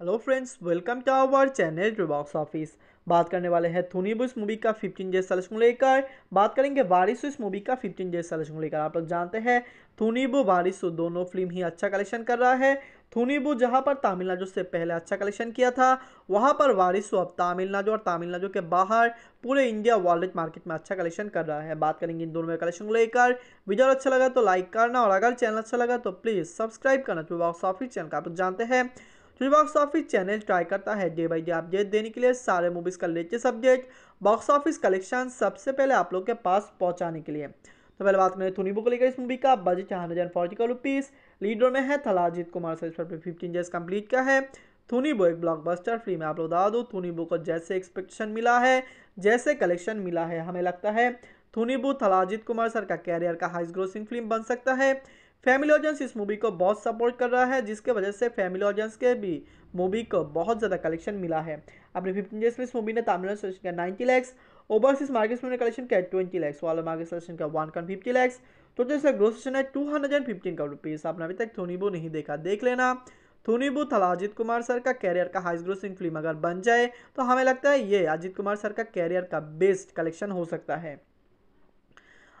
hello friends welcome to our channel box office बात करने वाले हैं थूनी बुस मूवी का 15 डेज सलेक्शन को लेकर बात करेंगे वारिस इस मूवी का 15 डेज सलेक्शन को लेकर आप लोग जानते हैं बु वारिस दोनों फिल्म ही अच्छा कलेक्शन कर रहा है बु जहां पर तमिलनाडु से पहले अच्छा कलेक्शन किया था वहां पर वारिस अब तमिलनाडु और तमिलनाडु के बाहर पूरे इंडिया वॉलेट मार्केट में अच्छा कलेक्शन कर रहा है बात करेंगे इन दोनों में कलेक्शन को लेकर वीडियो अच्छा लगा तो लाइक करना और अगर चैनल अच्छा लगा तो प्लीज़ सब्सक्राइब करना तो बॉक्स ऑफिस चैनल का आप लोग जानते हैं जो बॉक्स ऑफिस चैनल ट्राई करता है डे बाई डे अपडेट देने के लिए सारे मूवीज़ का latest update box office collection सबसे पहले आप लोग के पास पहुंचाने के लिए तो पहले बात करें थुनी बुक लेकर इस मूवी का बजट है hundred and forty crore rupees lead में है थलाजीत कुमार सर इस पर फिफ्टीन डेज कम्प्लीट का है थूनीबो एक ब्लॉकबस्टर में आप लोग बता दो थूनीबो को जैसे एक्सपेक्टेशन मिला है जैसे कलेक्शन मिला है हमें लगता है थूनीबो थलाजीत कुमार सर का कैरियर का हाइस्ट ग्रोसिंग फिल्म बन सकता है फैमिली ऑडियंस इस मूवी को बहुत सपोर्ट कर रहा है जिसके वजह से फैमिली ऑडियंस के भी मूवी को बहुत ज़्यादा कलेक्शन मिला है अपने फिफ्टीन डेज में इस मूवी ने तमिलनाडु सजेशन किया नाइन्टी लैक्स ओवरसीज मार्केट में कलेक्शन किया ट्वेंटी लैक्स वाला मार्केट सजेशन किया one crore fifty lakhs total इसका ग्रोथ सेशन है two hundred and fifteen crore rupees आपने अभी तक थोनीबू नहीं देखा देख लेना थोनीबू थला अजित कुमार सर का कैरियर का हाइस्ट ग्रोसिंग फिल्म अगर बन जाए तो हमें लगता है ये अजित कुमार सर का कैरियर का बेस्ट कलेक्शन हो सकता है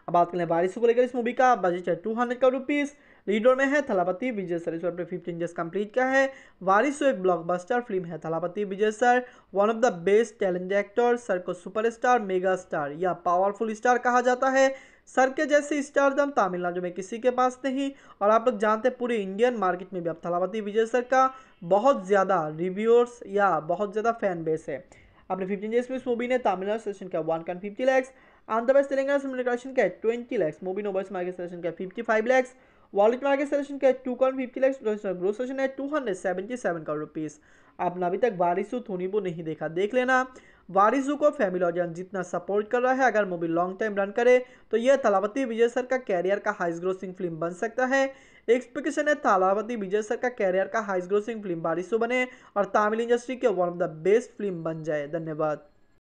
अब बात कर लें बारिश को लेकर इस मूवी का बजट है two hundred crore rupees leader में है थलापति विजय सर इस पर फिफ्टीन डेज कंप्लीट का है वारिस एक ब्लॉकबस्टर फिल्म है Thalapathy Vijay sir one of the best talent actor sir को सुपरस्टार मेगा स्टार या पावरफुल स्टार कहा जाता है सर के जैसे स्टार दम तमिलनाडु में किसी के पास नहीं और आप लोग जानते हैं पूरे इंडियन मार्केट में भी अब थलापति विजय सर का बहुत ज़्यादा रिव्यूअर्स या बहुत ज़्यादा फैन बेस है अपने फिफ्टीन डेज में इस मूवी ने तमिलनाडु सेशन का one crore fifty lakhs Andhra Pradesh Andhra Pradesh Telangana collection क्या है ट्वेंटी लैक्स मोबी नोबर्स मार्केट सेलेक्शन क्या है फिफ्टी फाइव लैक्स वॉलेट मार्केट सेलेक्शन क्या है two crore fifty lakhs growth selection है two hundred seventy seven crore rupees आपने अभी तक वारिसू थोनी वो नहीं देखा देख लेना वारिसू को फैमिली ऑडियन जितना सपोर्ट कर रहा है अगर मोबी लॉन्ग टाइम रन करे तो यह तालावती विजय सर का कैरियर का हाइस ग्रोसिंग फिल्म बन सकता है एक्सपेक्टेशन है तालावती विजय सर का कैरियर का हाइस ग्रोसिंग फिल्म वारिसू बने और तमिल इंडस्ट्री के one of the best film बन जाए धन्यवाद